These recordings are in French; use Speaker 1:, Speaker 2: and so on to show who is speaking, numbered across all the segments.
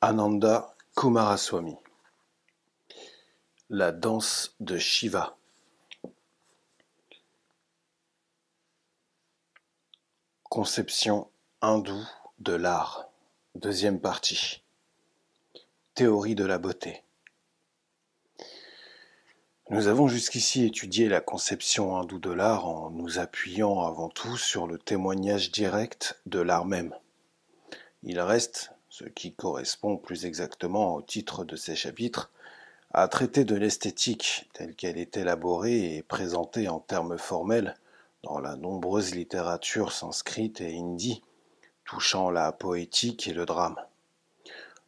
Speaker 1: Ananda Kumaraswami La danse de Shiva Conception hindoue de l'art Deuxième partie Théorie de la beauté Nous avons jusqu'ici étudié la conception hindoue de l'art en nous appuyant avant tout sur le témoignage direct de l'art même. Il reste ce qui correspond plus exactement au titre de ces chapitres, à traiter de l'esthétique telle qu'elle est élaborée et présentée en termes formels dans la nombreuse littérature sanscrite et hindi, touchant la poétique et le drame.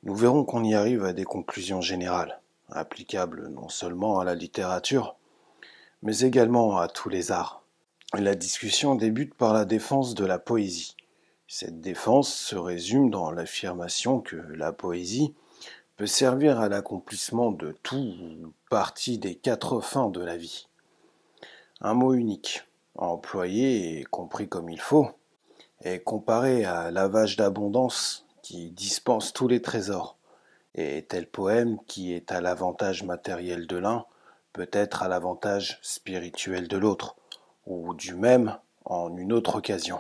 Speaker 1: Nous verrons qu'on y arrive à des conclusions générales, applicables non seulement à la littérature, mais également à tous les arts. La discussion débute par la défense de la poésie, cette défense se résume dans l'affirmation que la poésie peut servir à l'accomplissement de tout ou partie des quatre fins de la vie. Un mot unique, employé et compris comme il faut, est comparé à l'avage d'abondance qui dispense tous les trésors, et tel poème qui est à l'avantage matériel de l'un peut être à l'avantage spirituel de l'autre, ou du même en une autre occasion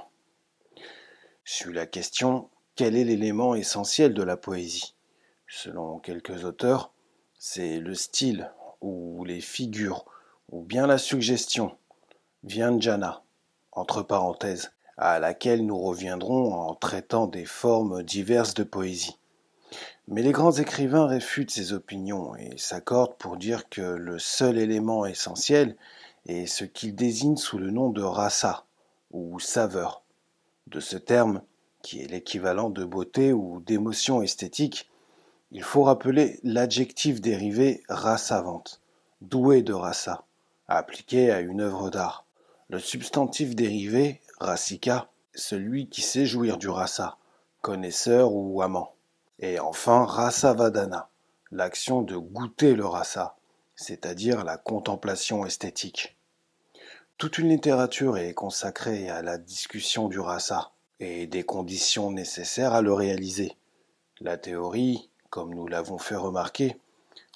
Speaker 1: sur la question quel est l'élément essentiel de la poésie. Selon quelques auteurs, c'est le style ou les figures ou bien la suggestion, Jana, entre parenthèses, à laquelle nous reviendrons en traitant des formes diverses de poésie. Mais les grands écrivains réfutent ces opinions et s'accordent pour dire que le seul élément essentiel est ce qu'ils désignent sous le nom de rasa ou saveur de ce terme, qui est l'équivalent de beauté ou d'émotion esthétique, il faut rappeler l'adjectif dérivé race doué de rasa, appliqué à une œuvre d'art. Le substantif dérivé rasika, celui qui sait jouir du rasa, connaisseur ou amant. Et enfin rasavadana, l'action de goûter le rasa, c'est-à-dire la contemplation esthétique. Toute une littérature est consacrée à la discussion du rasa et des conditions nécessaires à le réaliser. La théorie, comme nous l'avons fait remarquer,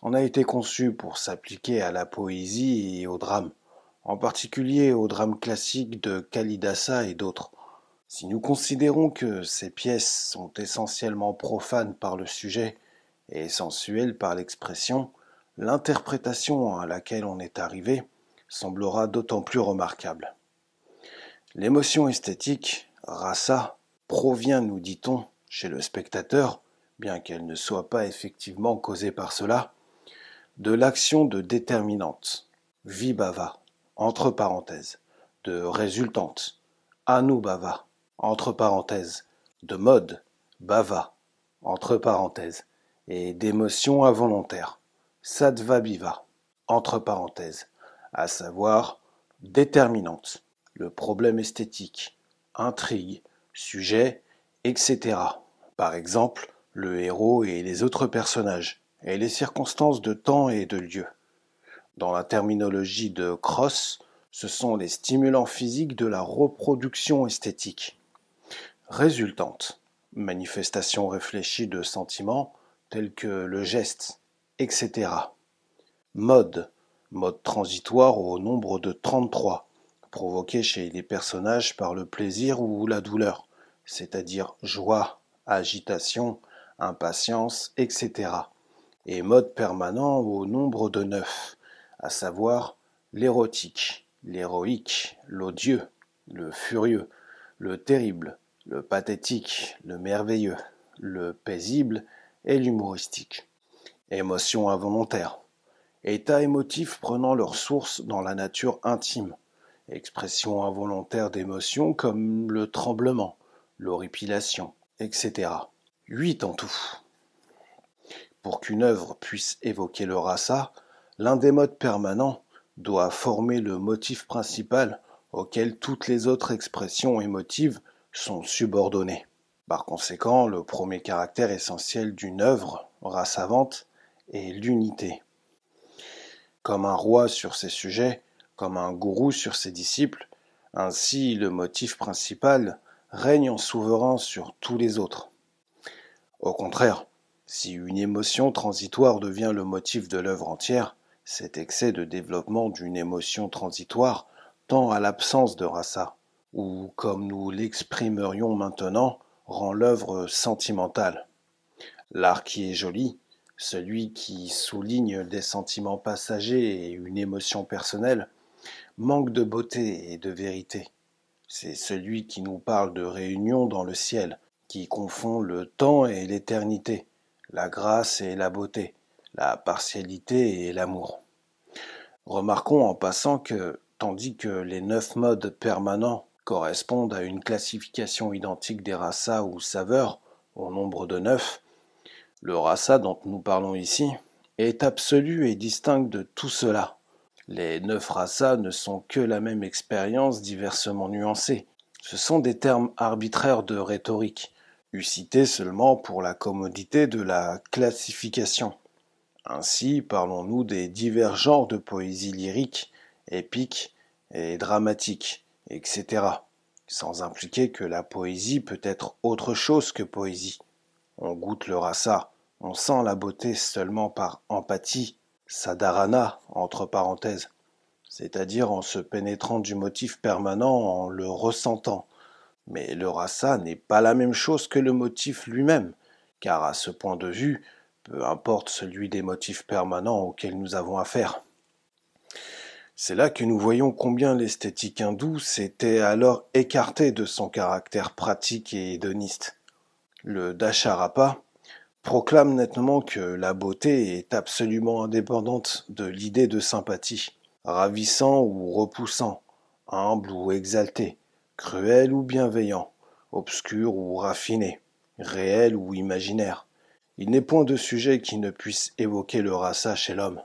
Speaker 1: en a été conçue pour s'appliquer à la poésie et au drame, en particulier au drame classique de Kalidasa et d'autres. Si nous considérons que ces pièces sont essentiellement profanes par le sujet et sensuelles par l'expression, l'interprétation à laquelle on est arrivé semblera d'autant plus remarquable. L'émotion esthétique, rasa, provient, nous dit-on, chez le spectateur, bien qu'elle ne soit pas effectivement causée par cela, de l'action de déterminante, vibhava, entre parenthèses, de résultante, anubhava, entre parenthèses, de mode, bhava, entre parenthèses, et d'émotion involontaire, sadvabiva, entre parenthèses, à savoir déterminante, le problème esthétique, intrigue, sujet, etc. Par exemple, le héros et les autres personnages, et les circonstances de temps et de lieu. Dans la terminologie de Cross, ce sont les stimulants physiques de la reproduction esthétique. Résultante, manifestation réfléchie de sentiments tels que le geste, etc. Mode, mode transitoire au nombre de 33, provoqué chez les personnages par le plaisir ou la douleur, c'est-à-dire joie, agitation, impatience, etc. Et mode permanent au nombre de 9, à savoir l'érotique, l'héroïque, l'odieux, le furieux, le terrible, le pathétique, le merveilleux, le paisible et l'humoristique. Émotion involontaire, états émotifs prenant leur source dans la nature intime, expression involontaire d'émotions comme le tremblement, l'horripilation, etc. Huit en tout. Pour qu'une œuvre puisse évoquer le rasa, l'un des modes permanents doit former le motif principal auquel toutes les autres expressions émotives sont subordonnées. Par conséquent, le premier caractère essentiel d'une œuvre, Rasa-vente est l'unité comme un roi sur ses sujets, comme un gourou sur ses disciples, ainsi le motif principal règne en souverain sur tous les autres. Au contraire, si une émotion transitoire devient le motif de l'œuvre entière, cet excès de développement d'une émotion transitoire tend à l'absence de rasa, ou, comme nous l'exprimerions maintenant, rend l'œuvre sentimentale. L'art qui est joli, celui qui souligne des sentiments passagers et une émotion personnelle, manque de beauté et de vérité. C'est celui qui nous parle de réunion dans le ciel, qui confond le temps et l'éternité, la grâce et la beauté, la partialité et l'amour. Remarquons en passant que, tandis que les neuf modes permanents correspondent à une classification identique des races ou saveurs, au nombre de neuf, le rasa dont nous parlons ici est absolu et distinct de tout cela. Les neuf rasas ne sont que la même expérience diversement nuancée. Ce sont des termes arbitraires de rhétorique, usités seulement pour la commodité de la classification. Ainsi parlons-nous des divers genres de poésie lyrique, épique et dramatique, etc., sans impliquer que la poésie peut être autre chose que poésie. On goûte le rasa, on sent la beauté seulement par empathie, sadharana entre parenthèses, c'est-à-dire en se pénétrant du motif permanent, en le ressentant. Mais le rasa n'est pas la même chose que le motif lui-même, car à ce point de vue, peu importe celui des motifs permanents auxquels nous avons affaire. C'est là que nous voyons combien l'esthétique hindoue s'était alors écartée de son caractère pratique et hédoniste. Le dasharapa, proclame nettement que la beauté est absolument indépendante de l'idée de sympathie, ravissant ou repoussant, humble ou exalté, cruel ou bienveillant, obscur ou raffiné, réel ou imaginaire. Il n'est point de sujet qui ne puisse évoquer le rassa chez l'homme.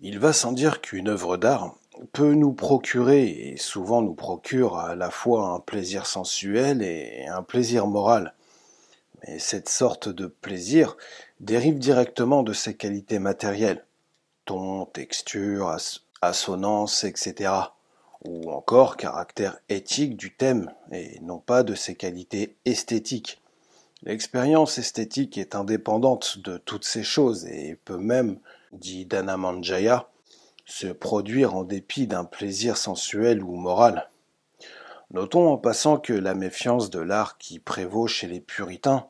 Speaker 1: Il va sans dire qu'une œuvre d'art peut nous procurer et souvent nous procure à la fois un plaisir sensuel et un plaisir moral, et cette sorte de plaisir dérive directement de ses qualités matérielles, ton, texture, assonance, etc. Ou encore caractère éthique du thème, et non pas de ses qualités esthétiques. L'expérience esthétique est indépendante de toutes ces choses et peut même, dit Dana Manjaya, se produire en dépit d'un plaisir sensuel ou moral. Notons en passant que la méfiance de l'art qui prévaut chez les puritains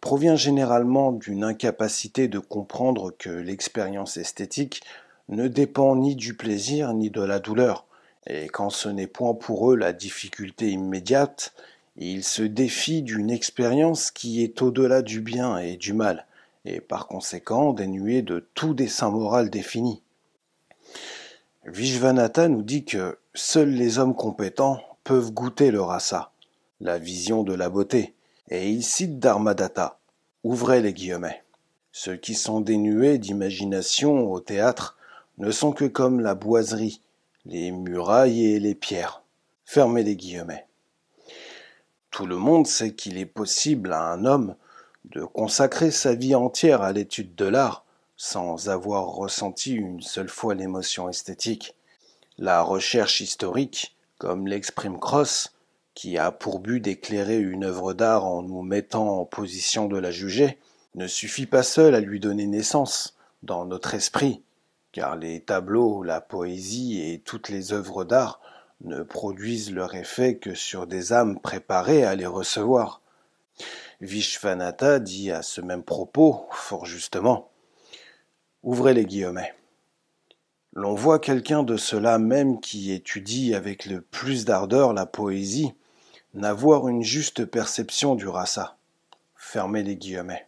Speaker 1: provient généralement d'une incapacité de comprendre que l'expérience esthétique ne dépend ni du plaisir ni de la douleur, et quand ce n'est point pour eux la difficulté immédiate, ils se défient d'une expérience qui est au-delà du bien et du mal, et par conséquent dénuée de tout dessein moral défini. Vishvanatha nous dit que seuls les hommes compétents peuvent goûter le rasa, la vision de la beauté, et il cite Dharmadatta. Ouvrez les guillemets. Ceux qui sont dénués d'imagination au théâtre ne sont que comme la boiserie, les murailles et les pierres. Fermez les guillemets. Tout le monde sait qu'il est possible à un homme de consacrer sa vie entière à l'étude de l'art sans avoir ressenti une seule fois l'émotion esthétique. La recherche historique, comme l'exprime Cross, qui a pour but d'éclairer une œuvre d'art en nous mettant en position de la juger, ne suffit pas seul à lui donner naissance dans notre esprit, car les tableaux, la poésie et toutes les œuvres d'art ne produisent leur effet que sur des âmes préparées à les recevoir. Vishvanatha dit à ce même propos, fort justement, Ouvrez les guillemets. L'on voit quelqu'un de cela même qui étudie avec le plus d'ardeur la poésie, n'avoir une juste perception du rasa. Fermez les guillemets.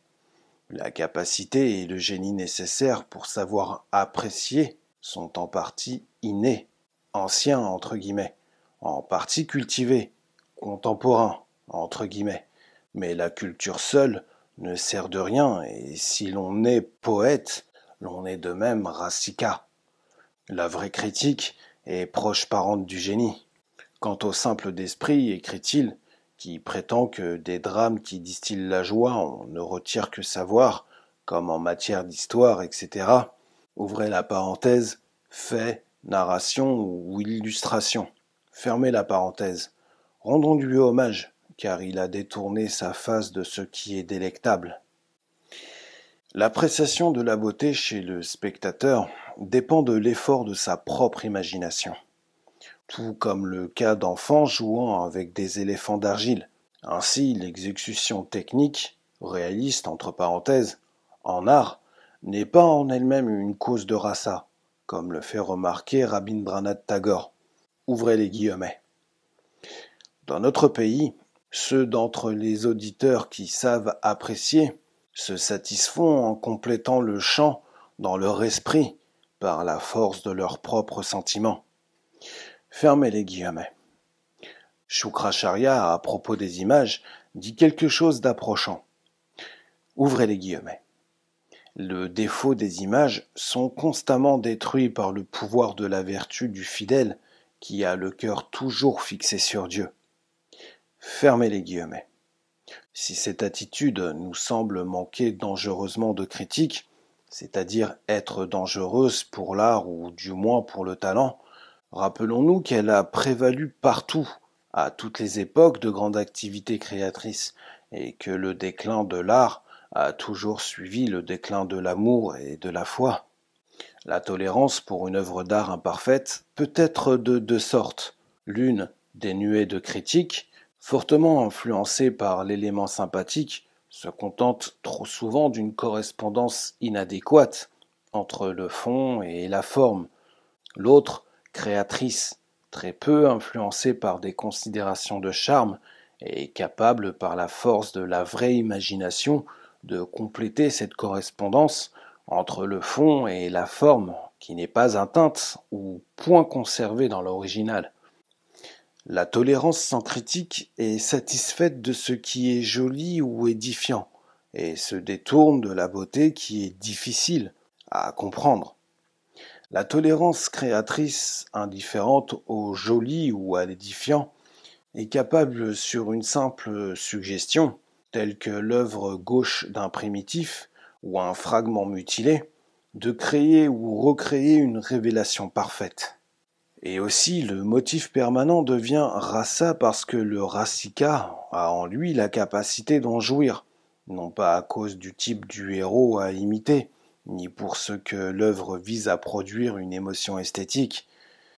Speaker 1: La capacité et le génie nécessaires pour savoir apprécier sont en partie innés, anciens entre guillemets, en partie cultivés, contemporains entre guillemets. Mais la culture seule ne sert de rien et si l'on est poète, l'on est de même racica. La vraie critique est proche parente du génie. Quant au simple d'esprit, écrit-il, qui prétend que des drames qui distillent la joie, on ne retire que savoir, comme en matière d'histoire, etc., ouvrez la parenthèse, fait, narration ou illustration. Fermez la parenthèse. Rendons-lui hommage, car il a détourné sa face de ce qui est délectable. L'appréciation de la beauté chez le spectateur dépend de l'effort de sa propre imagination tout comme le cas d'enfants jouant avec des éléphants d'argile. Ainsi, l'exécution technique, réaliste entre parenthèses, en art, n'est pas en elle-même une cause de rassa, comme le fait remarquer Rabindranath Tagore. Ouvrez les guillemets. Dans notre pays, ceux d'entre les auditeurs qui savent apprécier se satisfont en complétant le chant dans leur esprit par la force de leurs propres sentiments. Fermez les guillemets. Shukracharya, à propos des images, dit quelque chose d'approchant. Ouvrez les guillemets. Le défaut des images sont constamment détruits par le pouvoir de la vertu du fidèle qui a le cœur toujours fixé sur Dieu. Fermez les guillemets. Si cette attitude nous semble manquer dangereusement de critique, c'est-à-dire être dangereuse pour l'art ou du moins pour le talent, Rappelons-nous qu'elle a prévalu partout, à toutes les époques de grande activité créatrice, et que le déclin de l'art a toujours suivi le déclin de l'amour et de la foi. La tolérance pour une œuvre d'art imparfaite peut être de deux sortes. L'une, dénuée de critique, fortement influencée par l'élément sympathique, se contente trop souvent d'une correspondance inadéquate entre le fond et la forme. L'autre, créatrice, très peu influencée par des considérations de charme, et capable par la force de la vraie imagination de compléter cette correspondance entre le fond et la forme qui n'est pas atteinte ou point conservée dans l'original. La tolérance sans critique est satisfaite de ce qui est joli ou édifiant, et se détourne de la beauté qui est difficile à comprendre. La tolérance créatrice, indifférente au joli ou à l'édifiant, est capable sur une simple suggestion, telle que l'œuvre gauche d'un primitif ou un fragment mutilé, de créer ou recréer une révélation parfaite. Et aussi, le motif permanent devient rassa parce que le rassika a en lui la capacité d'en jouir, non pas à cause du type du héros à imiter, ni pour ce que l'œuvre vise à produire une émotion esthétique.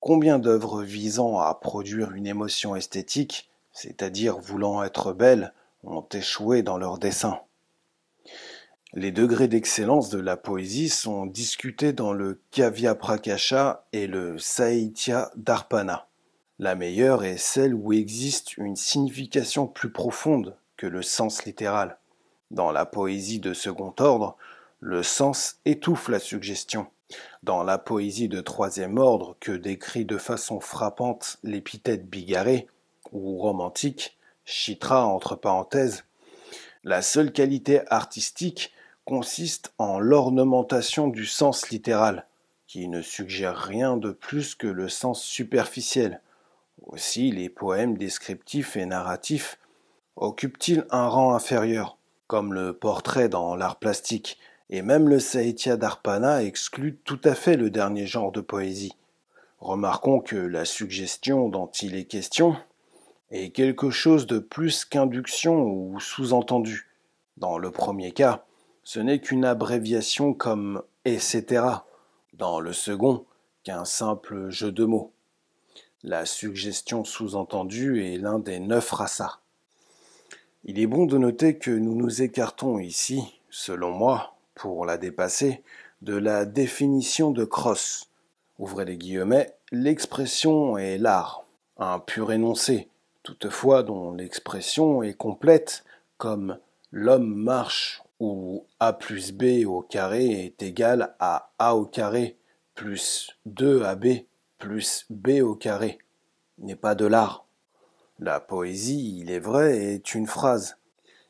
Speaker 1: Combien d'œuvres visant à produire une émotion esthétique, c'est-à-dire voulant être belles, ont échoué dans leur dessin Les degrés d'excellence de la poésie sont discutés dans le Kavya Prakasha et le Saitya Darpana. La meilleure est celle où existe une signification plus profonde que le sens littéral. Dans la poésie de second ordre, le sens étouffe la suggestion. Dans la poésie de troisième ordre que décrit de façon frappante l'épithète bigarrée ou romantique, chitra entre parenthèses, la seule qualité artistique consiste en l'ornementation du sens littéral, qui ne suggère rien de plus que le sens superficiel. Aussi, les poèmes descriptifs et narratifs occupent-ils un rang inférieur, comme le portrait dans l'art plastique, et même le Saïtia d'Arpana exclut tout à fait le dernier genre de poésie. Remarquons que la suggestion dont il est question est quelque chose de plus qu'induction ou sous-entendu. Dans le premier cas, ce n'est qu'une abréviation comme etc. Dans le second, qu'un simple jeu de mots. La suggestion sous-entendue est l'un des neuf rassas. Il est bon de noter que nous nous écartons ici, selon moi, pour la dépasser, de la définition de Cross. Ouvrez les guillemets, l'expression est l'art, un pur énoncé, toutefois dont l'expression est complète, comme l'homme marche où a plus b au carré est égal à a au carré plus 2ab plus b au carré n'est pas de l'art. La poésie, il est vrai, est une phrase.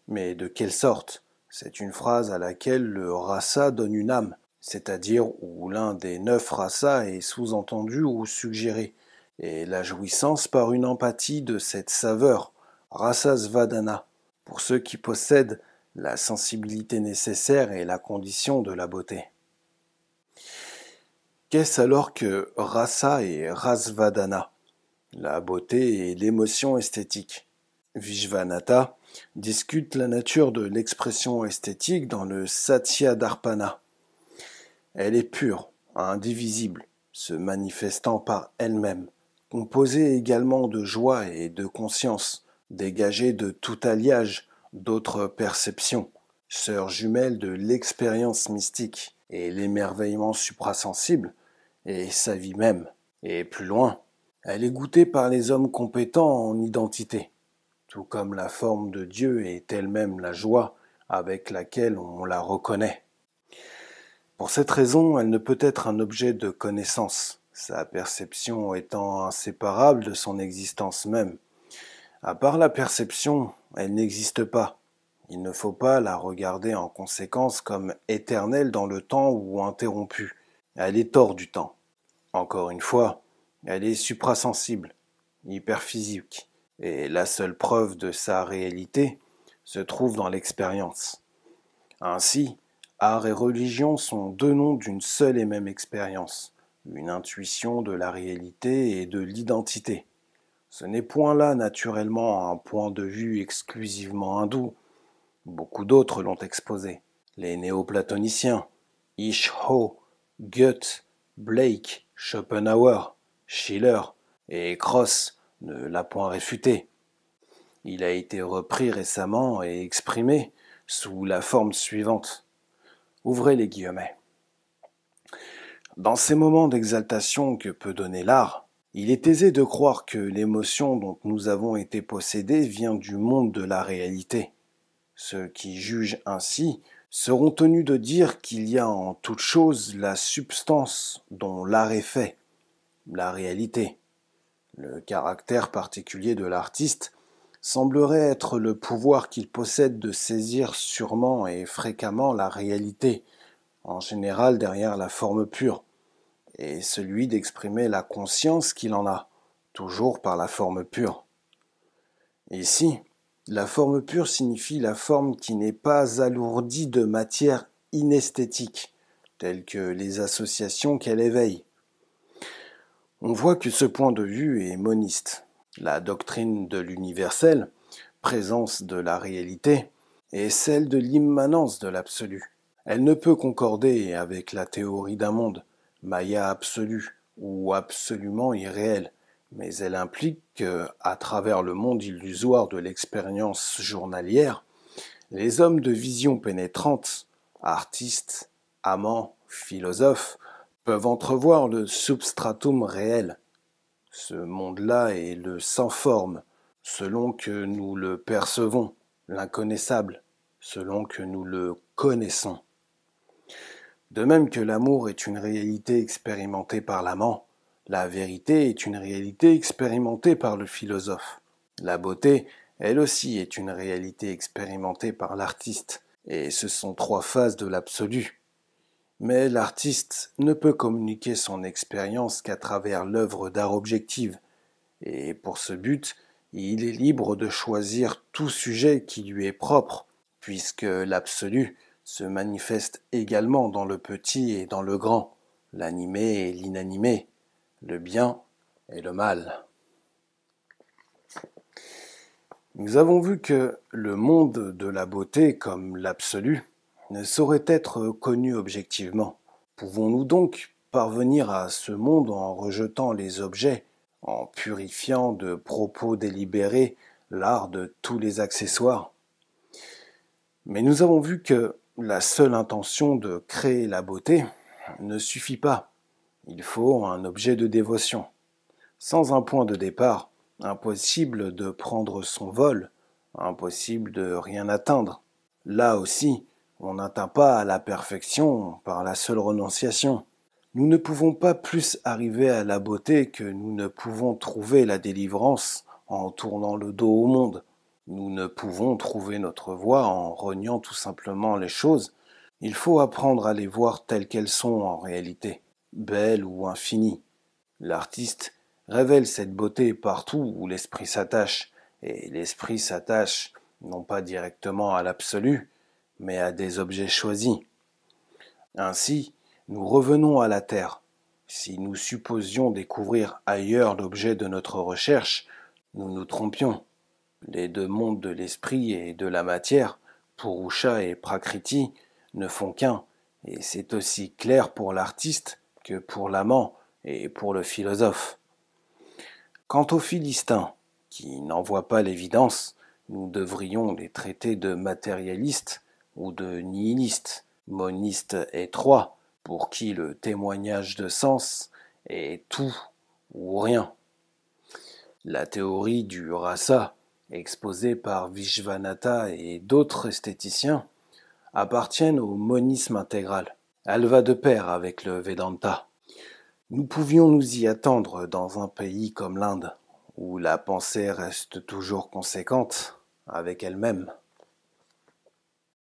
Speaker 1: Mais de quelle sorte c'est une phrase à laquelle le rasa donne une âme, c'est-à-dire où l'un des neuf rasas est sous-entendu ou suggéré, et la jouissance par une empathie de cette saveur, rasa svadana, pour ceux qui possèdent la sensibilité nécessaire et la condition de la beauté. Qu'est-ce alors que rasa et rasvadana La beauté et l'émotion esthétique. Vishvanatha discute la nature de l'expression esthétique dans le Satya Dharpana. Elle est pure, indivisible, se manifestant par elle-même, composée également de joie et de conscience, dégagée de tout alliage, d'autres perceptions, sœur jumelle de l'expérience mystique et l'émerveillement suprasensible, et sa vie même. Et plus loin, elle est goûtée par les hommes compétents en identité tout comme la forme de Dieu est elle-même la joie avec laquelle on la reconnaît. Pour cette raison, elle ne peut être un objet de connaissance, sa perception étant inséparable de son existence même. À part la perception, elle n'existe pas. Il ne faut pas la regarder en conséquence comme éternelle dans le temps ou interrompue. Elle est hors du temps. Encore une fois, elle est suprasensible, hyperphysique. Et la seule preuve de sa réalité se trouve dans l'expérience. Ainsi, art et religion sont deux noms d'une seule et même expérience, une intuition de la réalité et de l'identité. Ce n'est point là naturellement un point de vue exclusivement hindou. Beaucoup d'autres l'ont exposé. Les néoplatoniciens, platoniciens Goethe, Blake, Schopenhauer, Schiller et Cross ne l'a point réfuté. Il a été repris récemment et exprimé sous la forme suivante. Ouvrez les guillemets. Dans ces moments d'exaltation que peut donner l'art, il est aisé de croire que l'émotion dont nous avons été possédés vient du monde de la réalité. Ceux qui jugent ainsi seront tenus de dire qu'il y a en toute chose la substance dont l'art est fait, la réalité. Le caractère particulier de l'artiste semblerait être le pouvoir qu'il possède de saisir sûrement et fréquemment la réalité, en général derrière la forme pure, et celui d'exprimer la conscience qu'il en a, toujours par la forme pure. Ici, la forme pure signifie la forme qui n'est pas alourdie de matière inesthétique, telles que les associations qu'elle éveille. On voit que ce point de vue est moniste. La doctrine de l'universel, présence de la réalité, est celle de l'immanence de l'absolu. Elle ne peut concorder avec la théorie d'un monde, Maya absolu ou absolument irréel, mais elle implique que, à travers le monde illusoire de l'expérience journalière, les hommes de vision pénétrante, artistes, amants, philosophes, peuvent entrevoir le substratum réel. Ce monde-là est le sans forme, selon que nous le percevons, l'inconnaissable, selon que nous le connaissons. De même que l'amour est une réalité expérimentée par l'amant, la vérité est une réalité expérimentée par le philosophe. La beauté, elle aussi, est une réalité expérimentée par l'artiste, et ce sont trois phases de l'absolu. Mais l'artiste ne peut communiquer son expérience qu'à travers l'œuvre d'art objective, et pour ce but, il est libre de choisir tout sujet qui lui est propre, puisque l'absolu se manifeste également dans le petit et dans le grand, l'animé et l'inanimé, le bien et le mal. Nous avons vu que le monde de la beauté comme l'absolu ne saurait être connu objectivement. Pouvons-nous donc parvenir à ce monde en rejetant les objets, en purifiant de propos délibérés l'art de tous les accessoires Mais nous avons vu que la seule intention de créer la beauté ne suffit pas. Il faut un objet de dévotion. Sans un point de départ, impossible de prendre son vol, impossible de rien atteindre. Là aussi, on n'atteint pas à la perfection par la seule renonciation. Nous ne pouvons pas plus arriver à la beauté que nous ne pouvons trouver la délivrance en tournant le dos au monde. Nous ne pouvons trouver notre voie en reniant tout simplement les choses. Il faut apprendre à les voir telles qu'elles sont en réalité, belles ou infinies. L'artiste révèle cette beauté partout où l'esprit s'attache, et l'esprit s'attache non pas directement à l'absolu, mais à des objets choisis. Ainsi, nous revenons à la Terre. Si nous supposions découvrir ailleurs l'objet de notre recherche, nous nous trompions. Les deux mondes de l'esprit et de la matière, Purusha et Prakriti, ne font qu'un, et c'est aussi clair pour l'artiste que pour l'amant et pour le philosophe. Quant aux Philistins, qui n'en voient pas l'évidence, nous devrions les traiter de matérialistes ou de nihilistes, monistes étroits, pour qui le témoignage de sens est tout ou rien. La théorie du rasa, exposée par Vishvanatha et d'autres esthéticiens, appartiennent au monisme intégral. Elle va de pair avec le Vedanta. Nous pouvions nous y attendre dans un pays comme l'Inde, où la pensée reste toujours conséquente avec elle-même.